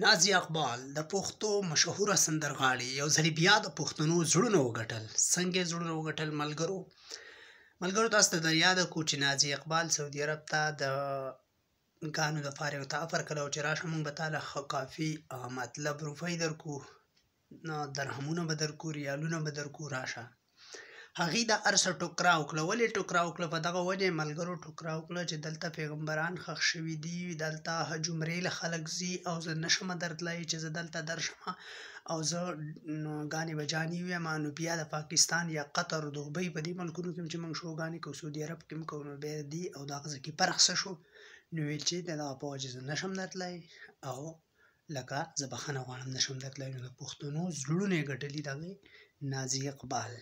نازي اقبال د پښتو مشهوره سندرغاړې یو ځل بیا د پښتنو زړونه وګټل څنګه زړونه وګټل ملګرو ملګرو تاسو ته د یاد کوټې نازي اقبال سعودي عرب ته د غانو د فارې او تعفر کلو چې راشه مونږ به تعالی کافي مطلب روپۍ درکو درهمونه به درکو ریالونه به درکو راشه هغې دا ارسه ټوکرا وکړه ولې ټوکرا وکړه په دغه وجه ملګرو ټوکرا وکړه چې دلته پیغمبران ښخ شوي دي دلته جمرې له خلک ځي او زه نشم درتلی چې زه دلته درشم او زه ګانې بجانې ویم نو بیا د پاکستان یا قطر دوبۍ په دې ملکونو کې چې موږ شوګانې کوو سعودي عرب کې هم کوو نو بیا دي او دا غزه کې پرخ شو نو ویل چې دغه په وجه زه نشم درتلی او لکه زه بخښنه غواړم نشم درتلی نو د پښتنو زړونه یې ګټلي دغې نازي اقبال